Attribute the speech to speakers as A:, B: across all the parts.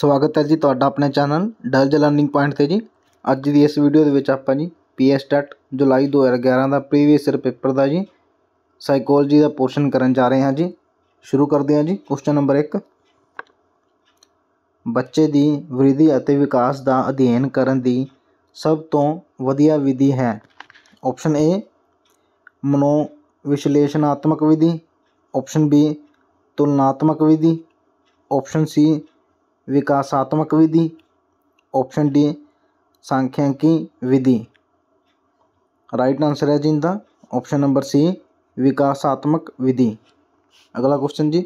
A: स्वागत है जी थोड़ा अपने चैनल डल्ज लर्निंग पॉइंट से जी अज की इस भीडियो आप जी पी एस टैट जुलाई दो हज़ार ग्यारह का प्रीवियस ईयर पेपर का जी सैकोलॉजी का पोर्शन कर जा रहे हैं जी शुरू करते हैं जी क्वेश्चन नंबर एक बच्चे की वृद्धि और विकास का अध्ययन कर सब तो वधिया विधि है ऑप्शन ए मनोविश्लेषणात्मक विधि ऑप्शन बी तुलनात्मक विधि ऑप्शन सी विकासात्मक विधि ऑप्शन डी सांख्यिकी विधि राइट आंसर है जी इनका ऑप्शन नंबर सी विकासात्मक विधि अगला क्वेश्चन जी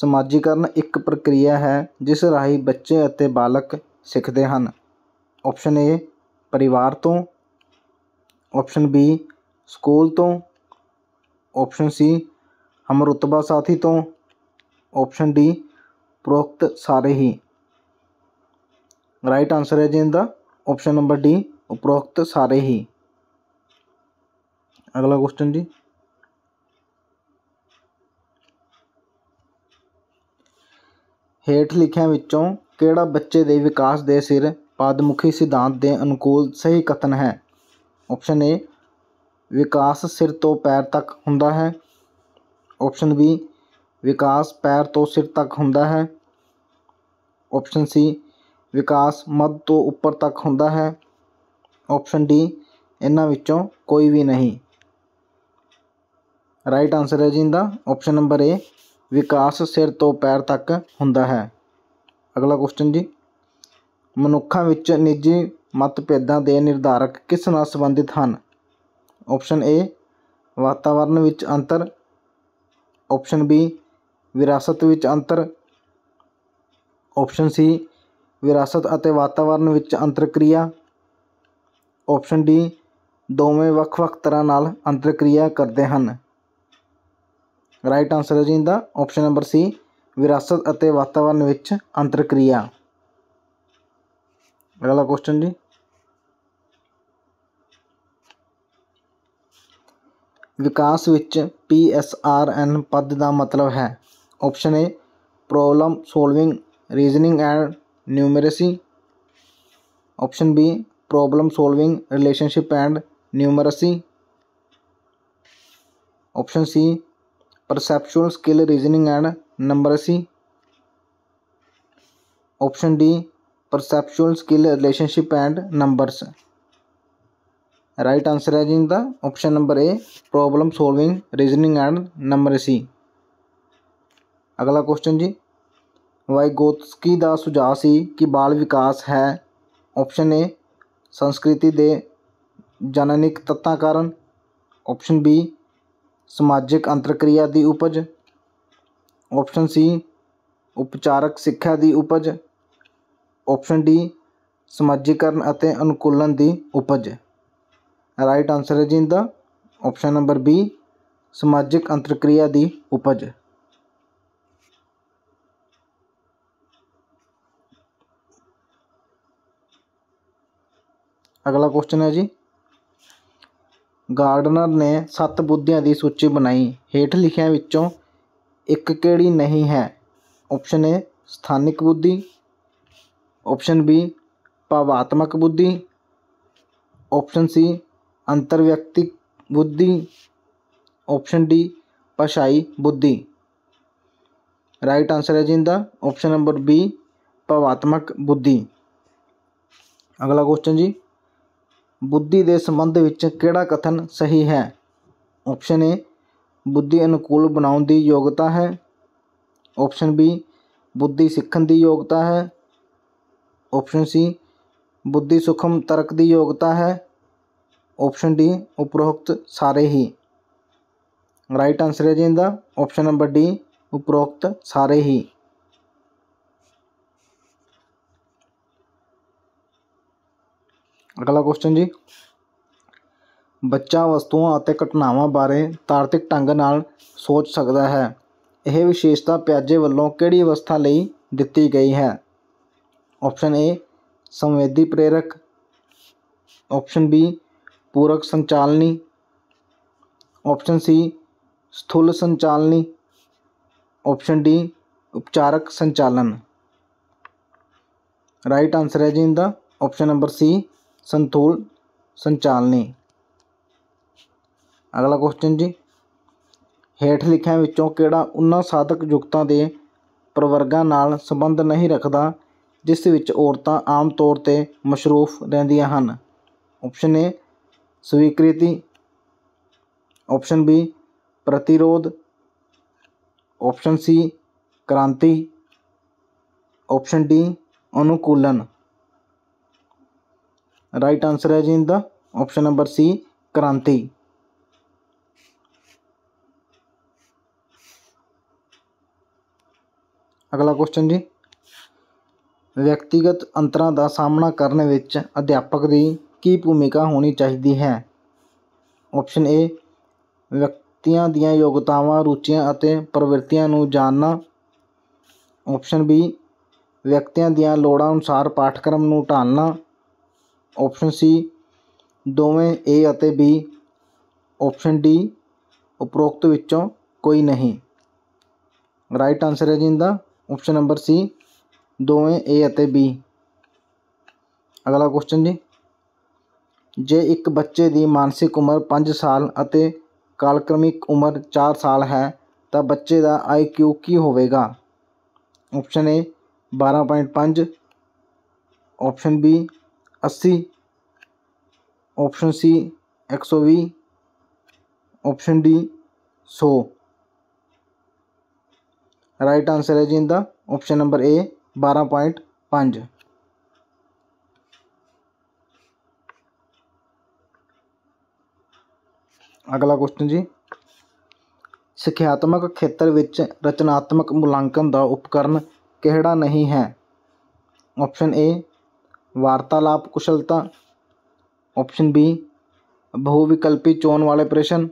A: समाजीकरण एक प्रक्रिया है जिस राही बच्चे अते बालक सीखते हैं ऑप्शन ए परिवार तो ऑप्शन बी स्कूल तो ऑप्शन सी हमरुतबा साथी तो ऑप्शन डी उपरोक्त सारे ही राइट आंसर है जी इनका ऑप्शन नंबर डी उपरोक्त सारे ही अगला क्वेश्चन जी हेठ लिखों के बच्चे दे विकास दे सिर पदमुखी सिद्धांत के अनुकूल सही कथन है ऑप्शन ए विकास सिर तो पैर तक है ऑप्शन बी ਵਿਕਾਸ ਪੈਰ ਤੋਂ ਸਿਰ ਤੱਕ ਹੁੰਦਾ ਹੈ ਆਪਸ਼ਨ ਸੀ ਵਿਕਾਸ ਮੱਧ ਤੋਂ ਉੱਪਰ ਤੱਕ ਹੁੰਦਾ ਹੈ ਆਪਸ਼ਨ ਡੀ ਇਹਨਾਂ ਵਿੱਚੋਂ ਕੋਈ ਵੀ ਨਹੀਂ ਰਾਈਟ ਆਨਸਰ ਹੈ ਜੀ ਇਹਦਾ ਆਪਸ਼ਨ ਨੰਬਰ ਏ ਵਿਕਾਸ ਸਿਰ ਤੋਂ ਪੈਰ ਤੱਕ ਹੁੰਦਾ ਹੈ ਅਗਲਾ ਕੁਐਸਚਨ ਜੀ ਮਨੁੱਖਾਂ ਵਿੱਚ ਨਿੱਜੀ ਮਤਭੇਦਾਂ ਦੇ ਨਿਰਧਾਰਕ ਕਿਸ ਨਾਲ ਸੰਬੰਧਿਤ ਹਨ ਆਪਸ਼ਨ ਏ ਵਾਤਾਵਰਣ ਵਿੱਚ ਅੰਤਰ ਆਪਸ਼ਨ ਬੀ ਵਿਰਾਸਤ ਵਿੱਚ ਅੰਤਰ ਆਪਸ਼ਨ ਸੀ ਵਿਰਾਸਤ ਅਤੇ ਵਾਤਾਵਰਣ ਵਿੱਚ ਅੰਤਰਕ੍ਰਿਆ ਆਪਸ਼ਨ ਡੀ ਦੋਵੇਂ ਵੱਖ-ਵੱਖ ਤਰ੍ਹਾਂ ਨਾਲ ਅੰਤਰਕ੍ਰਿਆ ਕਰਦੇ ਹਨ ਰਾਈਟ ਆਨਸਰ ਹੈ ਜੀ ਦਾ ਆਪਸ਼ਨ ਨੰਬਰ ਸੀ ਵਿਰਾਸਤ ਅਤੇ ਵਾਤਾਵਰਣ ਵਿੱਚ ਅੰਤਰਕ੍ਰਿਆ ਅਗਲਾ ਕੁਐਸਚਨ ਜੀ ਵਿਕਾਸ ਵਿੱਚ ਪੀ ਐਸ ਆਰ ਐਨ ਪਦ ਦਾ ਮਤਲਬ ਹੈ option A problem solving reasoning and numeracy option B problem solving relationship and numeracy option C perceptual skill reasoning and numeracy option D perceptual skill relationship and numbers right answer है जी जिनका option number A problem solving reasoning and numeracy ਅਗਲਾ question ਜੀ ਗੋਤਸਕੀ ਦਾ ਸੁਝਾਅ ਸੀ ਕਿ ਬਾਲ ਵਿਕਾਸ ਹੈ option A ਸੰਸਕ੍ਰਿਤੀ ਦੇ ਜਨਨਿਕ ਤੱਤਾਂ ਕਾਰਨ ਆਪਸ਼ਨ ਬੀ ਸਮਾਜਿਕ ਅੰਤਰਕਿਰਿਆ ਦੀ ਉਪਜ ਆਪਸ਼ਨ ਸੀ ਉਪਚਾਰਕ ਸਿੱਖਿਆ ਦੀ ਉਪਜ ਆਪਸ਼ਨ ਡੀ ਸਮਾਜੀਕਰਨ ਅਤੇ ਅਨੁਕੂਲਨ ਦੀ ਉਪਜ ਰਾਈਟ ਆਨਸਰ ਹੈ ਜੀ ਦਾ ਆਪਸ਼ਨ ਨੰਬਰ ਬੀ ਸਮਾਜਿਕ ਅੰਤਰਕਿਰਿਆ ਦੀ ਉਪਜ अगला क्वेश्चन है जी गार्डनर ने सत्त बुद्धिया की सूची बनाई हेठ लिखिया एक कि नहीं है ऑप्शन ए स्थानिक बुद्धि ऑप्शन बी भावात्मक बुद्धि ऑप्शन सी अंतरव्यक्ति बुद्धि ऑप्शन डी भाषाई बुद्धि राइट आंसर है जी इनका ऑप्शन नंबर बी भावात्मक बुद्धि अगला क्वेश्चन जी बुद्धि के संबंध में किड़ा कथन सही है ऑप्शन ए बुद्धि अनुकूल बना की योग्यता है ऑप्शन बी बुद्धि सीखन की योग्यता है ऑप्शन सी बुद्धि सूखम तर्क की योग्यता है ऑप्शन डी उपरोक्त सारे ही राइट आंसर है जी इनका ऑप्शन नंबर डी उपरोक्त सारे ही ਅਗਲਾ ਕੁਐਸਚਨ ਜੀ ਬੱਚਾ ਵਸਤੂਆਂ ਅਤੇ ਘਟਨਾਵਾਂ ਬਾਰੇ ਤਾਰਤਿਕ ਢੰਗ ਨਾਲ ਸੋਚ ਸਕਦਾ ਹੈ ਇਹ ਵਿਸ਼ੇਸ਼ਤਾ ਪਿਆਜੇ ਵੱਲੋਂ ਕਿਹੜੀ ਅਵਸਥਾ ਲਈ ਦਿੱਤੀ ਗਈ ਹੈ ਆਪਸ਼ਨ ਏ ਸੰਵੇਦੀ ਪ੍ਰੇਰਕ ਆਪਸ਼ਨ ਬੀ ਪੂਰਕ ਸੰਚਾਲਨੀ ਆਪਸ਼ਨ ਸੀ ਸਥੂਲ ਸੰਚਾਲਨੀ ਆਪਸ਼ਨ ਡੀ ਉਪਚਾਰਕ ਸੰਚਾਲਨ ਰਾਈਟ ਆਨਸਰ ਹੈ ਜੀ ਇਹਦਾ ਆਪਸ਼ਨ ਨੰਬਰ ਸੀ ਸੰਤੁਲ ਸੰਚਾਲਨੀ ਅਗਲਾ ਕੁਐਸਚਨ ਜੀ ਹੇਠ ਲਿਖਿਆਂ ਵਿੱਚੋਂ ਕਿਹੜਾ ਉਹਨਾਂ ਸਾਧਕ ਯੁਗਤਾਂ ਦੇ ਪ੍ਰਵਰਗਾਂ ਨਾਲ ਸੰਬੰਧ ਨਹੀਂ ਰੱਖਦਾ ਜਿਸ ਵਿੱਚ ਔਰਤਾਂ ਆਮ ਤੌਰ ਤੇ ਮਸ਼ਰੂਫ ਰਹਿੰਦੀਆਂ ਹਨ ਆਪਸ਼ਨ ਏ ਸਵੀਕ੍ਰਿਤੀ ਆਪਸ਼ਨ ਬੀ ਪ੍ਰਤੀਰੋਧ ਆਪਸ਼ਨ ਸੀ ਕ੍ਰਾਂਤੀ ਆਪਸ਼ਨ ਡੀ ਅਨੁਕੂਲਨ राइट आंसर है जी द ऑप्शन नंबर सी क्रांति ਅਗਲਾ ਕੁਐਸਚਨ ਜੀ ਵਿਅਕਤੀਗਤ ਅੰਤਰਾਂ ਦਾ ਸਾਹਮਣਾ ਕਰਨ ਵਿੱਚ ਅਧਿਆਪਕ ਦੀ ਕੀ ਭੂਮਿਕਾ ਹੋਣੀ ਚਾਹੀਦੀ ਹੈ ਆਪਸ਼ਨ ਏ ਵਿਅਕਤੀਆਂ ਦੀਆਂ ਯੋਗਤਾਵਾਂ ਰੁਚੀਆਂ ਅਤੇ ਪ੍ਰਵਿਰਤੀਆਂ ਨੂੰ ਜਾਣਨਾ ਆਪਸ਼ਨ ਬੀ ਵਿਅਕਤੀਆਂ ਦੀਆਂ ਲੋੜਾਂ ਅਨੁਸਾਰ ਪਾਠਕ੍ਰਮ ਨੂੰ ਢਾਲਣਾ ਆਪਸ਼ਨ ਸੀ ਦੋਵੇਂ ਏ ਅਤੇ ਬੀ ਆਪਸ਼ਨ ਡੀ ਉਪਰੋਕਤ ਵਿੱਚੋਂ ਕੋਈ ਨਹੀਂ ਰਾਈਟ ਆਨਸਰ ਹੈ ਜੀ ਇਹਦਾ ਆਪਸ਼ਨ ਨੰਬਰ ਸੀ ਦੋਵੇਂ ਏ ਅਤੇ ਬੀ ਅਗਲਾ ਕੁਐਸਚਨ ਜੀ ਜੇ ਇੱਕ ਬੱਚੇ ਦੀ ਮਾਨਸਿਕ ਉਮਰ 5 ਸਾਲ ਅਤੇ ਕਾਲਕ੍ਰਮਿਕ ਉਮਰ 4 ਸਾਲ ਹੈ ਤਾਂ ਬੱਚੇ ਦਾ ਆਈਕਿਊ ਕੀ ਹੋਵੇਗਾ ਆਪਸ਼ਨ ਏ 12.5 ਆਪਸ਼ਨ ਬੀ अस्सी ऑप्शन सी एक सौ भी ऑप्शन डी सौ राइट आंसर है जी इन ऑप्शन नंबर ए बारह पॉइंट पाँच अगला क्वेश्चन जी सिख्यात्मक खेत्र रचनात्मक मुलांकन का उपकरण कि नहीं है ऑप्शन ए वार्तालाप कुशलता ऑप्शन बी बहुविकल्पी चोन वाले प्रश्न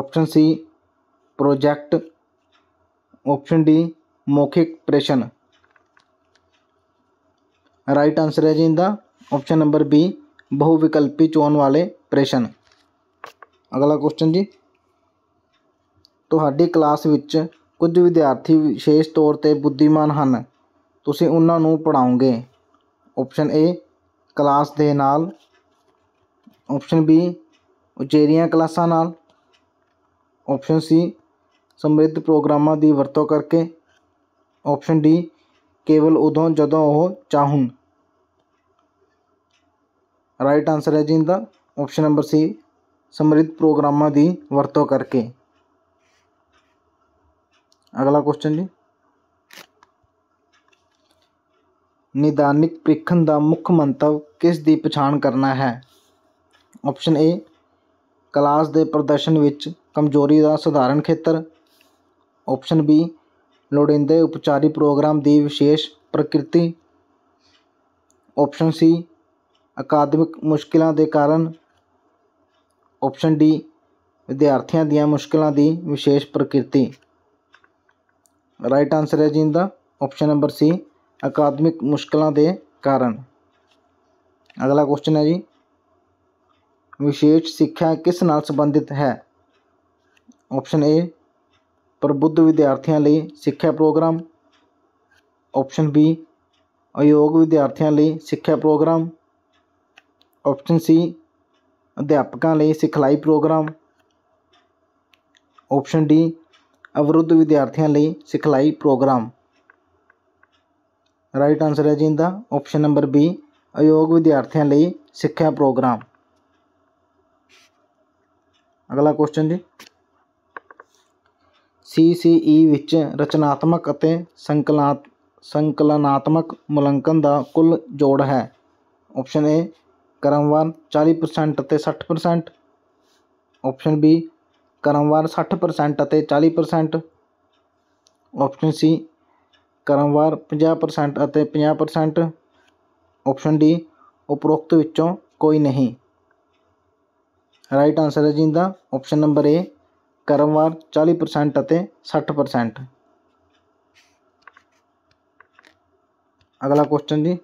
A: option C project option D मौखिक प्रश्न राइट आंसर है जी इनका ऑप्शन नंबर बी बहुविकल्पी चोन वाले प्रश्न अगला क्वेश्चन जी तो ਕਲਾਸ में कुछ विद्यार्थी विशेष तौर पर बुद्धिमान हैं ਤੁਸੀਂ ਉਹਨਾਂ ਨੂੰ ऑप्शन ए क्लास के नाल ऑप्शन बी उचेरिया क्लासा नाल ऑप्शन सी समृद्ध प्रोग्रामा की वरतों करके ऑप्शन डी केवल उदों जदों वह चाहूँ राइट आंसर है जी इनका ऑप्शन नंबर सी समृद्ध प्रोग्रामा की वरतों करके अगला क्वेश्चन जी ਨਿਦਾਨਿਕ ਪ੍ਰੀਖਣ ਦਾ ਮੁੱਖ ਮੰਤਵ ਕਿਸ ਦੀ ਪਛਾਣ ਕਰਨਾ ਹੈ ਆਪਸ਼ਨ ਏ ਕਲਾਸ ਦੇ ਪ੍ਰਦਰਸ਼ਨ ਵਿੱਚ ਕਮਜ਼ੋਰੀ ਦਾ ਸਧਾਰਨ ਖੇਤਰ ਆਪਸ਼ਨ ਬੀ ਲੋੜੀਂਦੇ ਉਪਚਾਰੀ ਪ੍ਰੋਗਰਾਮ ਦੀ ਵਿਸ਼ੇਸ਼ ਪ੍ਰਕਿਰਤੀ ਆਪਸ਼ਨ ਸੀ ਅਕਾਦਮਿਕ ਮੁਸ਼ਕਲਾਂ ਦੇ ਕਾਰਨ ਆਪਸ਼ਨ ਡੀ ਵਿਦਿਆਰਥੀਆਂ ਦੀਆਂ ਮੁਸ਼ਕਲਾਂ ਦੀ ਵਿਸ਼ੇਸ਼ ਪ੍ਰਕਿਰਤੀ ਰਾਈਟ ਆਨਸਰ ਹੈ ਜੀ ਇਹਦਾ ਆਪਸ਼ਨ ਨੰਬਰ ਸੀ अकादमिक मुश्किल के कारण अगला क्वेश्चन है जी विशेष सिक्ख्या किस न संबंधित है ऑप्शन ए प्रबुद्ध विद्यार्थियों सिक्ख्या प्रोग्राम ऑप्शन बी अयोग विद्यार्थियों सिक्ख्या प्रोग्राम ऑप्शन सी अध्यापकों सिखलाई प्रोग्राम ऑप्शन डी अवरुद्ध विद्यार्थियों सिखलाई प्रोग्राम राइट आंसर है जी इनका ऑप्शन नंबर बी अयोग विद्यार्थियों सिक्ख्या प्रोग्राम अगला क्वेश्चन जी सी सी ई रचनात्मक संकला संकलनात्मक मुलंकन का कुल जोड़ है ऑप्शन ए क्रमवार चाली प्रसेंट अ सठ प्रसेंट ऑप्शन बी क्रमवार सठ प्रसेंट अ चाली प्रसेंट ऑप्शन सी क्रमवार पाँ प्रसेंट और पाँ प्रसेंट ऑप्शन डी उपरोक्त विचों कोई नहीं राइट आंसर है जी इनका ऑप्शन नंबर ए क्रमवार चाली प्रसेंट और सठ प्रसेंट अगला क्वेश्चन जी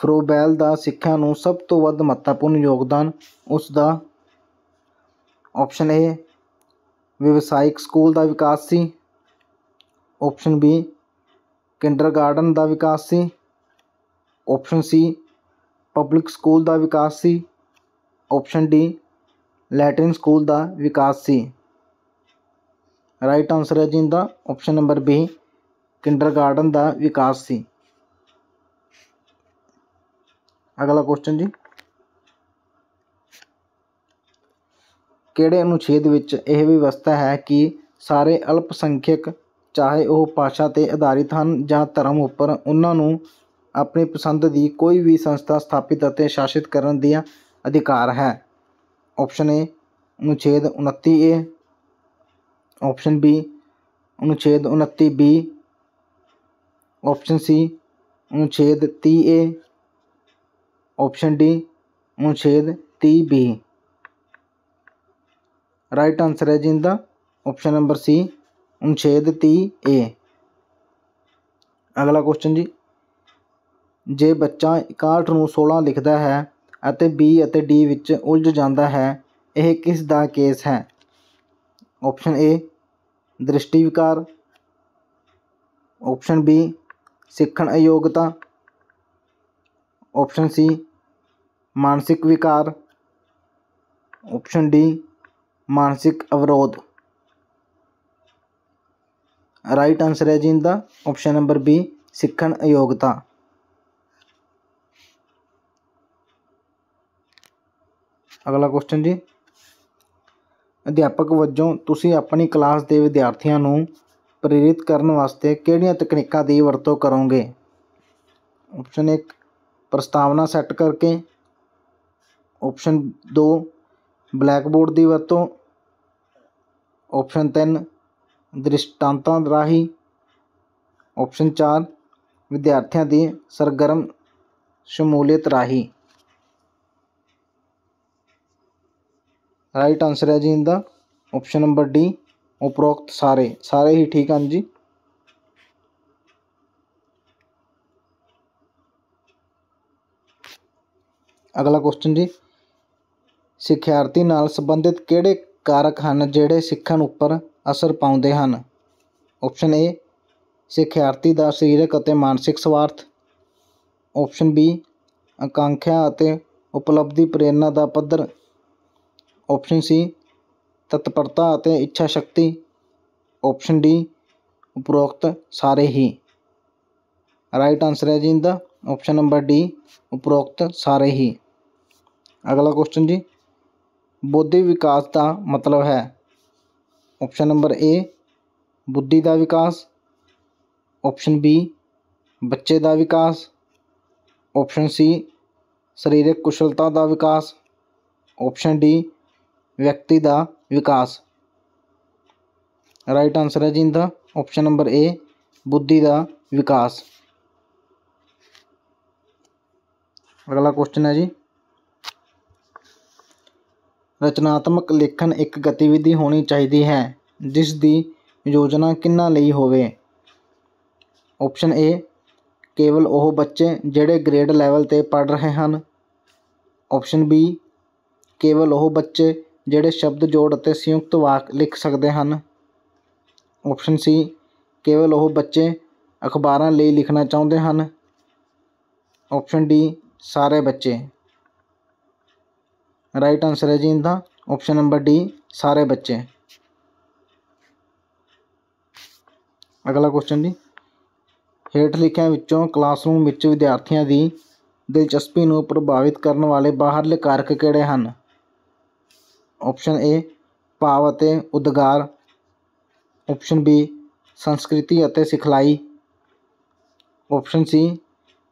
A: फ्रोबैल का सिक्ख्या सब तो वह महत्वपूर्ण योगदान उसका ऑप्शन ए व्यवसायिक स्कूल का विकास से ਓਪਸ਼ਨ ਬੀ ਕਿੰਡਰਗਾਰਡਨ ਦਾ ਵਿਕਾਸ ਸੀ ਓਪਸ਼ਨ ਸੀ ਪਬਲਿਕ ਸਕੂਲ ਦਾ ਵਿਕਾਸ ਸੀ ਓਪਸ਼ਨ ਡੀ ਲੈਟਿਨ ਸਕੂਲ ਦਾ ਵਿਕਾਸ ਸੀ ਰਾਈਟ ਆਨਸਰ ਹੈ ਜੀ ਇਹਦਾ ਓਪਸ਼ਨ ਨੰਬਰ ਬੀ ਕਿੰਡਰਗਾਰਡਨ ਦਾ ਵਿਕਾਸ ਸੀ ਅਗਲਾ ਕੁਐਸਚਨ ਜੀ ਕਿਹੜੇ ਅਨੁਛੇਦ ਵਿੱਚ ਇਹ ਵਿਵਸਥਾ ਹੈ ਕਿ ਸਾਰੇ ਅਲਪਸੰਖਿਅਕ चाहे वह भाषा से आधारित हैं जर्म उपर उन्होंने अपनी पसंद की कोई भी संस्था स्थापित शासित कर अधिकार है ऑप्शन ए अनुच्छेद उन्ती ए ऑप्शन बी अनुच्छेद उन्ती बी ऑप्शन सी अनुच्छेद ती ए ऑप्शन डी अनुच्छेद ती बी राइट आंसर है जी इनका ऑप्शन नंबर सी अनुच्छेद ती ए अगला क्वेश्चन जी जे बच्चा इकाहठ न सोलह लिखता है बी और डी उलझ जाता है यह किसका केस है ऑप्शन ए दृष्टि विकार ऑप्शन बी सीखण अयोग्यता ऑप्शन सी मानसिक विकार ऑप्शन डी मानसिक अवरोध राइट आंसर है जी इनका ऑप्शन नंबर बी सिखण अयोग्यता ਅਗਲਾ ਕੁਐਸਚਨ ਜੀ ਅਧਿਆਪਕ ਵਜੋਂ ਤੁਸੀਂ ਆਪਣੀ ਕਲਾਸ ਦੇ ਵਿਦਿਆਰਥੀਆਂ ਨੂੰ ਪ੍ਰੇਰਿਤ ਕਰਨ ਵਾਸਤੇ ਕਿਹੜੀਆਂ ਤਕਨੀਕਾਂ ਦੀ ਵਰਤੋਂ ਕਰੋਗੇ ਆਪਸ਼ਨ 1 ਪ੍ਰਸਤਾਵਨਾ ਸੈੱਟ ਕਰਕੇ ਆਪਸ਼ਨ 2 ਬਲੈਕ ਬੋਰਡ ਦੀ ਵਰਤੋਂ ਆਪਸ਼ਨ 3 ਦ੍ਰਿਸ਼ਟਾਂਤਾਂ ਰਾਹੀਂ ਆਪਸ਼ਨ 4 ਵਿਦਿਆਰਥੀਆਂ ਦੀ ਸਰਗਰਮ ਸ਼ਮੂਲੀਅਤ ਰਾਹੀਂ ਰਾਈਟ ਆਨਸਰ ਹੈ ਜੀ ਇਹਦਾ ਆਪਸ਼ਨ ਨੰਬਰ ਡੀ ਉਪਰੋਕਤ ਸਾਰੇ ਸਾਰੇ ਹੀ ਠੀਕ ਹਨ ਜੀ ਅਗਲਾ ਕੁਐਸਚਨ ਜੀ ਸਿੱਖਿਆਰਥੀ ਨਾਲ ਸੰਬੰਧਿਤ ਕਿਹੜੇ ਕਾਰਕ ਹਨ ਜਿਹੜੇ ਸਿੱਖਣ ਉੱਪਰ असर पाते हैं ऑप्शन ए सिक्यार्थी का शरीरक मानसिक स्वार्थ ऑप्शन बी आकंख्या उपलब्धि प्रेरणा का पद्धर ऑप्शन सी तत्परता इच्छा शक्ति ऑप्शन डी उपरोक्त सारे ही राइट आंसर है जी इनका ऑप्शन नंबर डी उपरोक्त सारे ही अगला क्वेश्चन जी बौद्धिक विकास का मतलब है ऑप्शन नंबर ए बुद्धि का विकास ऑप्शन बी बच्चे का विकास ऑप्शन सी शरीरक कुशलता का विकास ऑप्शन डी व्यक्ति का विकास राइट आंसर है जी इन ऑप्शन नंबर ए बुद्धि का विकास अगला क्वेश्चन है जी ਰਚਨਾਤਮਕ ਲੇਖਣ ਇੱਕ ਗਤੀਵਿਧੀ ਹੋਣੀ ਚਾਹੀਦੀ ਹੈ ਜਿਸ ਦੀ ਯੋਜਨਾ ਕਿੰਨਾ ਲਈ ਹੋਵੇ ਆਪਸ਼ਨ ਏ ਕੇਵਲ ਉਹ ਬੱਚੇ ਜਿਹੜੇ ਗ੍ਰੇਡ ਲੈਵਲ 'ਤੇ ਪੜ੍ਹ ਰਹੇ ਹਨ ਆਪਸ਼ਨ ਬੀ ਕੇਵਲ ਉਹ ਬੱਚੇ ਜਿਹੜੇ ਸ਼ਬਦ ਜੋੜ ਅਤੇ ਸੰਯੁਕਤ ਵਾਕ ਲਿਖ ਸਕਦੇ ਹਨ ਆਪਸ਼ਨ ਸੀ ਕੇਵਲ ਉਹ ਬੱਚੇ ਅਖਬਾਰਾਂ ਲਈ ਲਿਖਣਾ ਚਾਹੁੰਦੇ ਹਨ ਆਪਸ਼ਨ ਡੀ ਸਾਰੇ ਬੱਚੇ राइट आंसर है जी इनका ऑप्शन नंबर डी सारे बच्चे अगला क्वेश्चन जी हेठ लिखा विचों क्लासरूम विद्यार्थियों की दिलचस्पी को प्रभावित करने वाले बाहरले कारक ऑप्शन ए भाव उदगार ऑप्शन बी संस्कृति सिखलाई ऑप्शन सी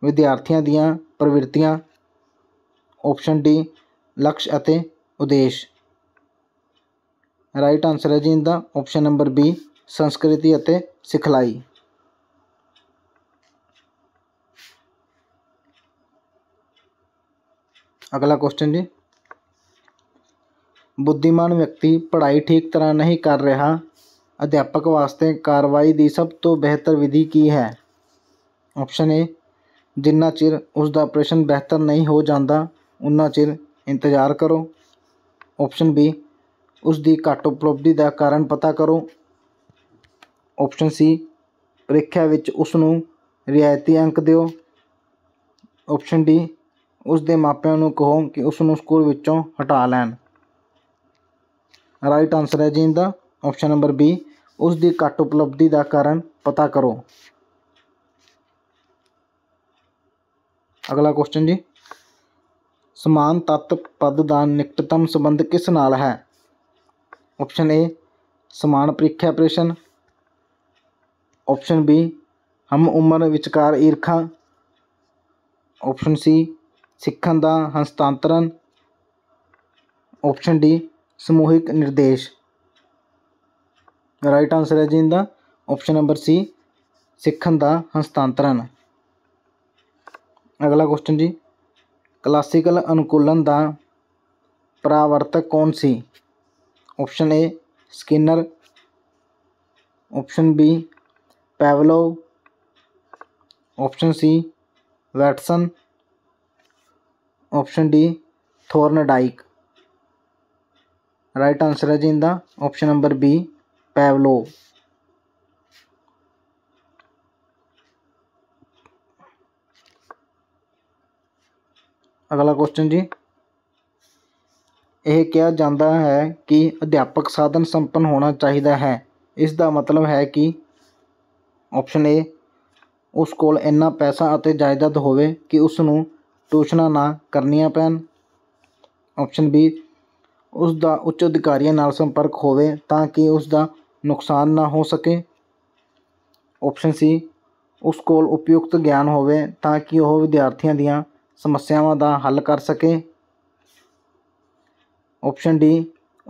A: विद्यार्थियों दिया प्रवृत्तियां ऑप्शन डी ਲਕਸ਼ ਅਤੇ ਉਦੇਸ਼ ਰਾਈਟ ਆਨਸਰ ਹੈ ਜੀ ਇਹਦਾ ਆਪਸ਼ਨ ਨੰਬਰ ਬੀ ਸੰਸਕ੍ਰਿਤੀ ਅਤੇ ਸਿਖਲਾਈ ਅਗਲਾ ਕੁਐਸਚਨ ਜੀ ਬੁੱਧੀਮਾਨ ਵਿਅਕਤੀ ਪੜ੍ਹਾਈ ਠੀਕ ਤਰ੍ਹਾਂ ਨਹੀਂ ਕਰ ਰਿਹਾ ਅਧਿਆਪਕ ਵਾਸਤੇ ਕਾਰਵਾਈ ਦੀ ਸਭ ਤੋਂ ਬਿਹਤਰ ਵਿਧੀ ਕੀ ਹੈ ਆਪਸ਼ਨ ਏ ਜਿੰਨਾ ਚਿਰ ਉਸ ਦਾ ਪ੍ਰਸ਼ਨ ਬਿਹਤਰ ਨਹੀਂ ਹੋ ਜਾਂਦਾ ਉਨਾ ਚਿਰ ਇੰਤਜ਼ਾਰ ਕਰੋ ਆਪਸ਼ਨ ਬੀ ਉਸ ਦੀ ਘੱਟ ਉਪਲਬਧੀ ਦਾ ਕਾਰਨ ਪਤਾ ਕਰੋ ਆਪਸ਼ਨ ਸੀ ਪ੍ਰੀਖਿਆ ਵਿੱਚ ਉਸ ਨੂੰ ਰਿਆਇਤੀ ਅੰਕ ਦਿਓ ਆਪਸ਼ਨ ਡੀ ਉਸ ਦੇ ਮਾਪਿਆਂ ਨੂੰ ਕਹੋ ਕਿ ਉਸ ਨੂੰ ਸਕੂਲ ਵਿੱਚੋਂ ਹਟਾ ਲੈਣ ਰਾਈਟ ਆਨਸਰ ਹੈ ਜੀ ਇਹਦਾ ਆਪਸ਼ਨ ਨੰਬਰ ਬੀ ਉਸ ਦੀ ਘੱਟ ਉਪਲਬਧੀ ਦਾ ਕਾਰਨ ਪਤਾ ਕਰੋ ਅਗਲਾ ਕੁਐਸਚਨ ਜੀ ਸਮਾਨ ਤੱਤ ਪਦ ਦਾ ਨਿਕਟਤਮ ਸੰਬੰਧ ਕਿਸ ਨਾਲ ਹੈ ਆਪਸ਼ਨ ਏ ਸਮਾਨ ਪ੍ਰੀਖਿਆ ਪ੍ਰਸ਼ਨ ਆਪਸ਼ਨ ਬੀ ਹਮ ਉਮਰ ਵਿਚਕਾਰ ਈਰਖਾ ਆਪਸ਼ਨ ਸੀ ਸਿੱਖਣ ਦਾ ਹਸਤਾਂਤਰਨ ਆਪਸ਼ਨ ਡੀ ਸਮੂਹਿਕ ਨਿਰਦੇਸ਼ ਰਾਈਟ ਆਨਸਰ ਹੈ ਜੀ ਇਹਦਾ ਆਪਸ਼ਨ ਨੰਬਰ ਸੀ ਸਿੱਖਣ ਦਾ ਹਸਤਾਂਤਰਨ ਅਗਲਾ ਕੁਐਸਚਨ ਜੀ क्लासिकल अनुकूलन का परावर्तक कौन सी option A Skinner option B Pavlov option C Watson option D Thorndike right answer है जी इनका ऑप्शन नंबर बी पैवलो ਅਗਲਾ ਕੁਐਸਚਨ ਜੀ ਇਹ ਕਿਹਾ ਜਾਂਦਾ ਹੈ ਕਿ ਅਧਿਆਪਕ ਸਾਧਨ ਸੰਪੰਨ ਹੋਣਾ ਚਾਹੀਦਾ ਹੈ ਇਸ ਦਾ ਮਤਲਬ ਹੈ ਕਿ ਆਪਸ਼ਨ ਏ ਉਸ ਕੋਲ ਇੰਨਾ ਪੈਸਾ ਅਤੇ ਜਾਇਦਾਦ ਹੋਵੇ ਕਿ ਉਸ ਨੂੰ ਟਿਊਸ਼ਨਾਂ ਨਾ ਕਰਨੀਆਂ ਪੈਣ ਆਪਸ਼ਨ ਬੀ ਉਸ ਦਾ ਉੱਚ ਅਧਿਕਾਰੀਆਂ ਨਾਲ ਸੰਪਰਕ ਹੋਵੇ ਤਾਂ ਕਿ ਉਸ ਦਾ ਨੁਕਸਾਨ ਨਾ ਹੋ ਸਕੇ ਆਪਸ਼ਨ ਸੀ ਉਸ ਕੋਲ ਉਪਯੁਕਤ ਗਿਆਨ ਹੋਵੇ ਤਾਂ ਕਿ ਉਹ ਵਿਦਿਆਰਥੀਆਂ ਦੀਆਂ ਸਮੱਸਿਆਵਾਂ ਦਾ ਹੱਲ ਕਰ ਸਕੇ ਆਪਸ਼ਨ ਡੀ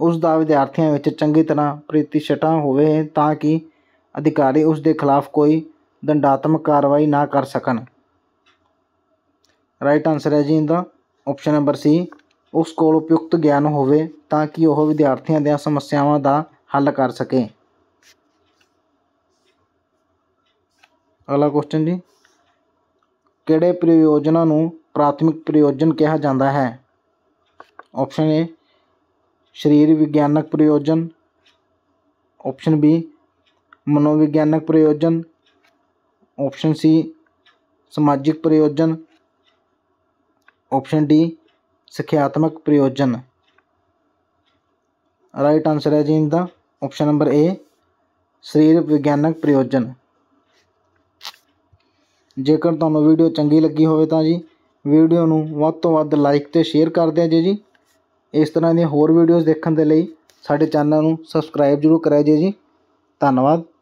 A: ਉਸ ਦਾ ਵਿਦਿਆਰਥੀਆਂ ਵਿੱਚ ਚੰਗੀ ਤਰ੍ਹਾਂ ਪ੍ਰਤੀਸ਼ਠਾ ਹੋਵੇ ਤਾਂ ਕਿ ਅਧਿਕਾਰੀ ਉਸ ਦੇ ਖਿਲਾਫ ਕੋਈ ਦੰਡਾਤਮਕ ਕਾਰਵਾਈ ਨਾ ਕਰ ਸਕਣ ਰਾਈਟ ਆਨਸਰ ਹੈ ਜੀ ਇਹਦਾ ਆਪਸ਼ਨ ਨੰਬਰ ਸੀ ਉਸ ਕੋਲ ਉਪਯੁਕਤ ਗਿਆਨ ਹੋਵੇ ਤਾਂ ਕਿ ਉਹ ਵਿਦਿਆਰਥੀਆਂ ਦੀਆਂ ਸਮੱਸਿਆਵਾਂ ਦਾ ਹੱਲ ਕਰ ਸਕੇ ਅਗਲਾ ਕੁਐਸਚਨ ਜੀ ਕਿਹੜੇ ਪ੍ਰਯੋਜਨਾਂ ਨੂੰ प्राथमिक प्रयोजन कहा जाता है ऑप्शन ए शरीर विज्ञानक प्रयोजन ऑप्शन बी मनोविज्ञानक प्रयोजन ऑप्शन सी सामाजिक प्रयोजन ऑप्शन डी सिख्यात्मक प्रयोजन राइट आंसर है जी इनका ऑप्शन नंबर ए शरीर विज्ञानक प्रयोजन जेकर तू वीडियो चंकी लगी हो जी ਵੀਡੀਓ ਨੂੰ ਵੱਧ ਤੋਂ ਵੱਧ ਲਾਈਕ ਤੇ ਸ਼ੇਅਰ ਕਰ ਦਿਆ ਜੀ ਜੀ ਇਸ ਤਰ੍ਹਾਂ ਦੀਆਂ ਹੋਰ ਵੀਡੀਓਜ਼ ਦੇਖਣ ਦੇ ਲਈ ਸਾਡੇ ਚੈਨਲ ਨੂੰ ਸਬਸਕ੍ਰਾਈਬ ਜ਼ਰੂਰ ਕਰਿਆ ਜੀ ਜੀ ਧੰਨਵਾਦ